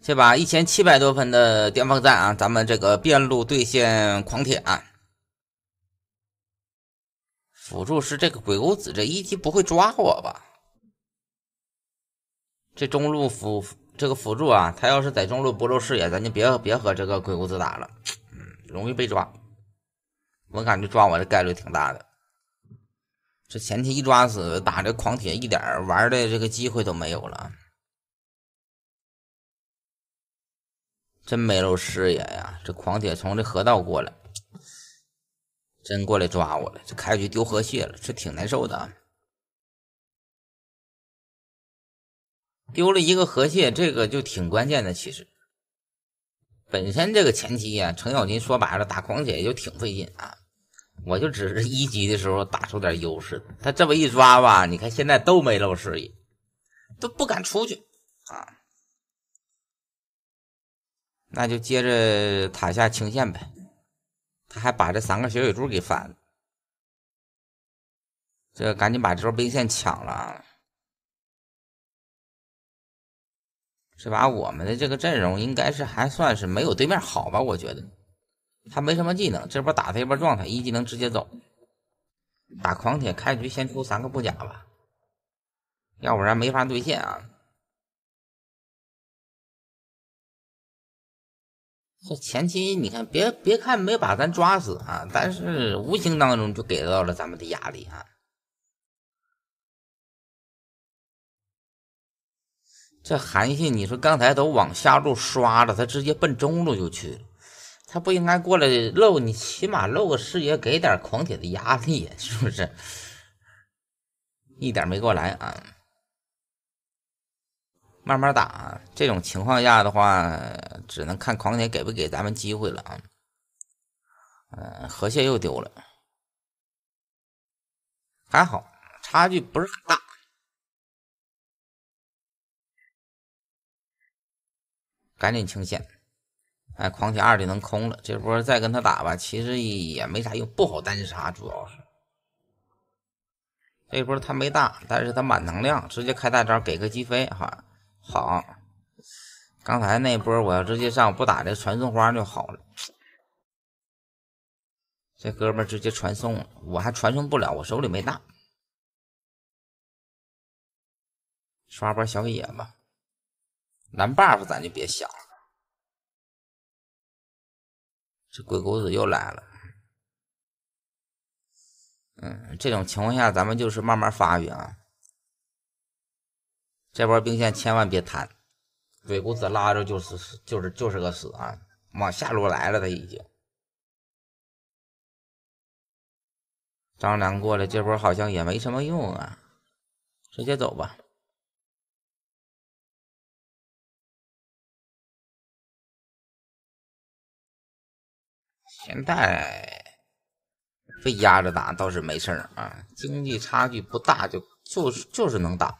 先把一千七百多分的巅峰赛啊，咱们这个边路对线狂铁，辅助是这个鬼谷子，这一级不会抓我吧？这中路辅这个辅助啊，他要是在中路不露视野，咱就别别和这个鬼谷子打了，嗯，容易被抓。我感觉抓我的概率挺大的，这前期一抓死，打这狂铁一点玩的这个机会都没有了。真没露视野呀！这狂铁从这河道过来，真过来抓我了。这开局丢河蟹了，这挺难受的。丢了一个河蟹，这个就挺关键的。其实，本身这个前期啊，程咬金说白了打狂铁就挺费劲啊。我就只是一级的时候打出点优势。他这么一抓吧，你看现在都没露视野，都不敢出去。那就接着塔下清线呗，他还把这三个小水柱给翻了，这赶紧把这波兵线抢了。这把我们的这个阵容应该是还算是没有对面好吧？我觉得，他没什么技能，这波打他一波状态，一技能直接走，打狂铁开局先出三个布甲吧，要不然没法对线啊。这前期你看，别别看没把咱抓死啊，但是无形当中就给到了咱们的压力啊。这韩信，你说刚才都往下路刷了，他直接奔中路就去了，他不应该过来露？你起码露个视野，给点狂铁的压力，是不是？一点没过来啊。慢慢打，这种情况下的话，只能看狂铁给不给咱们机会了啊！嗯，河蟹又丢了，还好，差距不是很大。赶紧清线！哎，狂铁二技能空了，这波再跟他打吧，其实也没啥用，不好单杀，主要是。这波他没大，但是他满能量，直接开大招给个击飞，哈。好，刚才那波我要直接上，不打这传送花就好了。这哥们直接传送，我还传送不了，我手里没大。刷波小野吧，蓝 buff 咱就别想了。这鬼谷子又来了。嗯，这种情况下咱们就是慢慢发育啊。这波兵线千万别贪，鬼谷子拉着就是就是就是个死啊！往下路来了，他已经。张良过来，这波好像也没什么用啊，直接走吧。现在被压着打倒是没事儿啊，经济差距不大就就就是能打。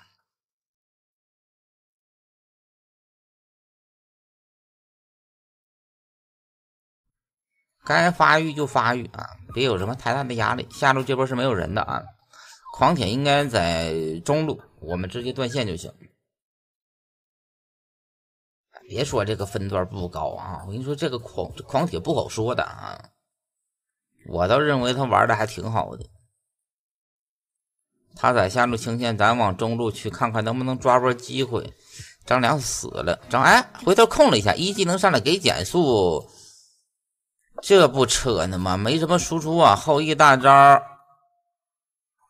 该发育就发育啊，别有什么太大的压力。下路这波是没有人的啊，狂铁应该在中路，我们直接断线就行。别说这个分段不高啊，我跟你说这个狂狂铁不好说的啊，我倒认为他玩的还挺好的。他在下路清线，咱往中路去看看能不能抓波机会。张良死了，张哎回头控了一下，一技能上来给减速。这不扯呢吗？没什么输出啊，后羿大招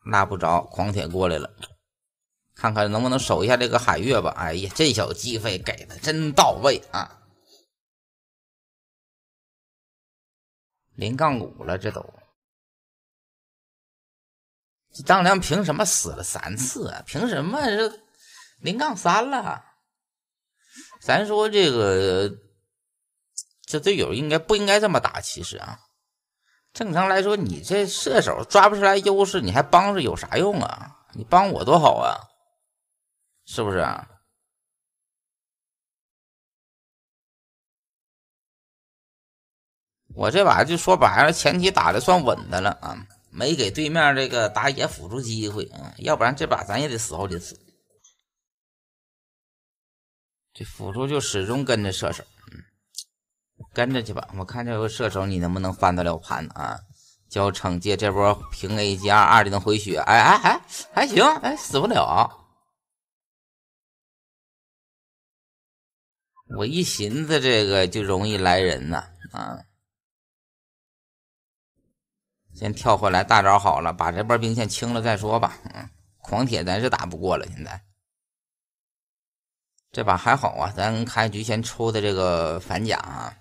拉不着，狂铁过来了，看看能不能守一下这个海月吧。哎呀，这小机会给的真到位啊，零杠五了，这都张良凭什么死了三次？啊？凭什么这零杠三了？咱说这个。这队友应该不应该这么打？其实啊，正常来说，你这射手抓不出来优势，你还帮着有啥用啊？你帮我多好啊，是不是啊？我这把就说白了，前期打的算稳的了啊，没给对面这个打野辅助机会啊，要不然这把咱也得死好几次。这辅助就始终跟着射手，嗯。跟着去吧，我看这个射手你能不能翻得了盘啊？交惩戒这波平 A 加二就能回血，哎哎哎，还行，哎死不了。我一寻思这个就容易来人呐，啊！先跳回来，大招好了，把这波兵线清了再说吧。狂铁咱是打不过了，现在这把还好啊，咱开局先抽的这个反甲啊。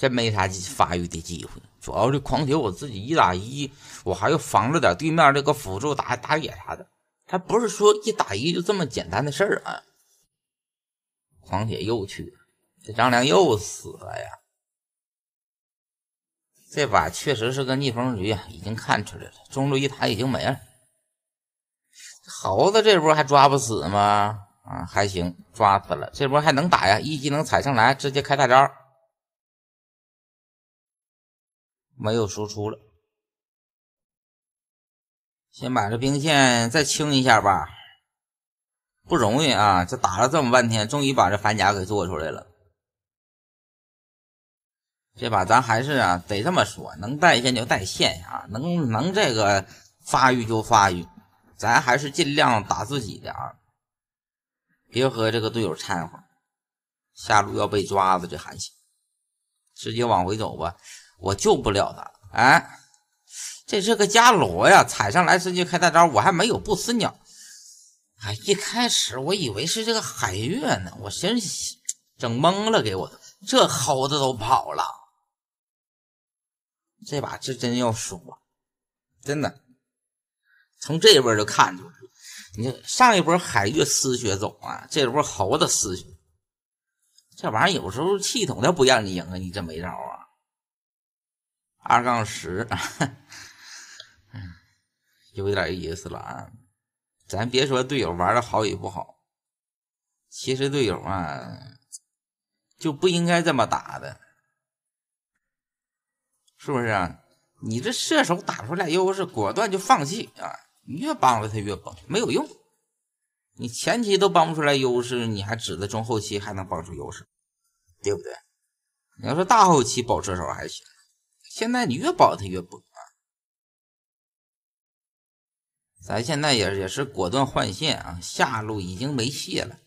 真没啥发育的机会，主要是狂铁我自己一打一，我还要防着点对面这个辅助打打野啥的。他不是说一打一就这么简单的事儿啊！狂铁又去这张良又死了呀！这把确实是个逆风局啊，已经看出来了，中路一塔已经没了。猴子这波还抓不死吗？啊，还行，抓死了。这波还能打呀！一技能踩上来，直接开大招。没有输出了，先把这兵线再清一下吧。不容易啊，这打了这么半天，终于把这反甲给做出来了。这把咱还是啊，得这么说，能带线就带线啊，能能这个发育就发育，咱还是尽量打自己的啊，别和这个队友掺和。下路要被抓的，这韩信直接往回走吧。我救不了他，哎，这是个伽罗呀！踩上来直接开大招，我还没有不死鸟。哎，一开始我以为是这个海月呢，我真整懵了，给我这猴子都跑了，这把这真要输，啊，真的。从这波就看出来你上一波海月失血走啊，这波猴子失血，这玩意儿有时候系统它不让你赢啊，你这没招啊。二杠十，有 有点意思了啊！咱别说队友玩的好与不好，其实队友啊就不应该这么打的，是不是啊？你这射手打出来优势，果断就放弃啊！越帮了他越崩，没有用。你前期都帮不出来优势，你还指着中后期还能帮出优势，对不对？你要说大后期保射手还行。现在你越保他越不啊！咱现在也也是果断换线啊，下路已经没戏了，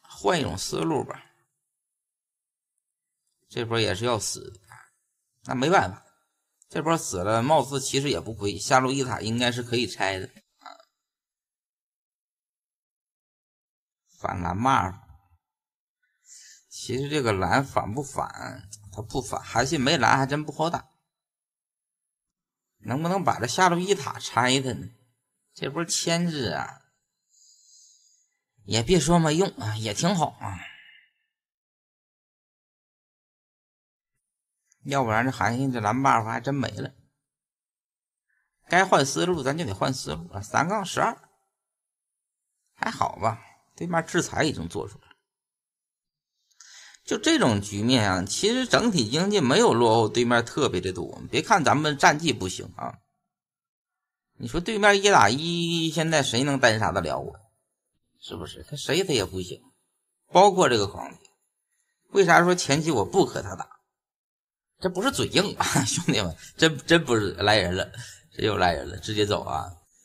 换一种思路吧。这波也是要死的，那没办法，这波死了貌似其实也不亏，下路一塔应该是可以拆的反蓝嘛，其实这个蓝反不反？不反韩信没蓝还真不好打，能不能把这下路一塔拆他呢？这波牵制啊，也别说没用啊，也挺好啊。要不然这韩信这蓝 buff 还真没了。该换思路咱就得换思路，三杠十二还好吧？对面制裁已经做出来。就这种局面啊，其实整体经济没有落后，对面特别的多。别看咱们战绩不行啊，你说对面一打一，现在谁能单杀得了我？是不是？他谁他也不行，包括这个皇帝。为啥说前期我不和他打？这不是嘴硬，啊，兄弟们，真真不是。来人了，这又来人了，直接走啊！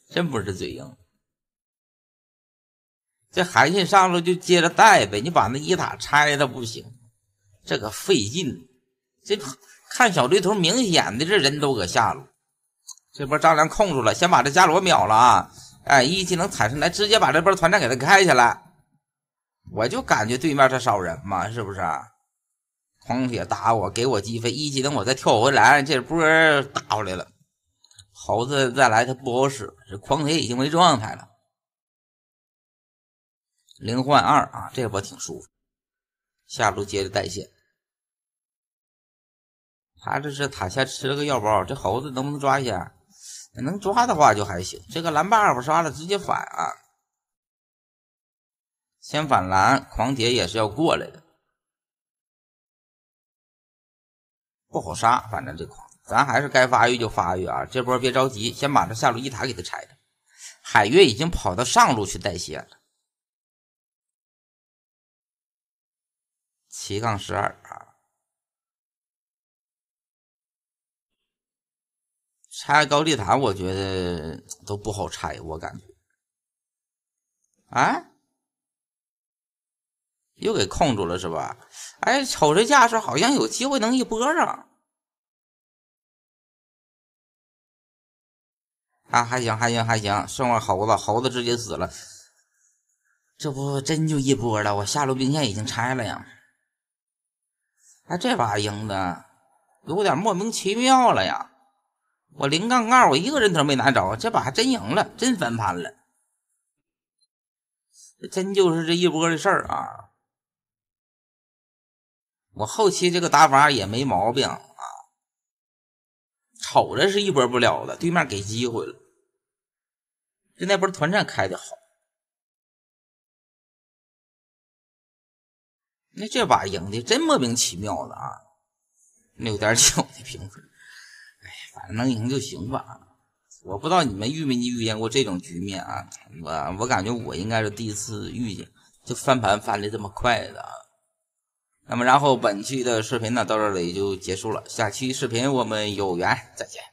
真不是嘴硬。这韩信上路就接着带呗，你把那一塔拆了不行，这个费劲。这看小地图，明显的这人都搁下路。这波张良控住了，先把这伽罗秒了啊！哎，一技能踩上来，直接把这波团战给他开起来。我就感觉对面这少人嘛，是不是？狂铁打我，给我击飞，一技能我再跳回来，这波打回来了。猴子再来他不好使，这狂铁已经没状态了。零换二啊，这波挺舒服。下路接着带线，他这是塔下吃了个药包，这猴子能不能抓一下？能抓的话就还行。这个蓝 buff 刷了，直接反啊！先反蓝，狂铁也是要过来的，不好杀。反正这狂，咱还是该发育就发育啊。这波别着急，先把这下路一塔给他拆了。海月已经跑到上路去带线了。七杠十二啊！拆高地塔，我觉得都不好拆，我感觉。啊！又给控住了是吧？哎，瞅这架势，好像有机会能一波啊！啊，还行，还行，还行，剩个猴子，猴子直接死了。这不真就一波了？我下路兵线已经拆了呀！哎，这把英子有点莫名其妙了呀！我零杠二，我一个人头没拿着，这把还真赢了，真翻盘了。这真就是这一波的事儿啊！我后期这个打法也没毛病啊。瞅着是一波不了的，对面给机会了。这那波团战开的好。那这把赢的真莫名其妙的啊，六点九的评分，哎，反正能赢就行吧。我不知道你们遇没遇见过这种局面啊，我我感觉我应该是第一次遇见，就翻盘翻的这么快的。那么，然后本期的视频呢到这里就结束了，下期视频我们有缘再见。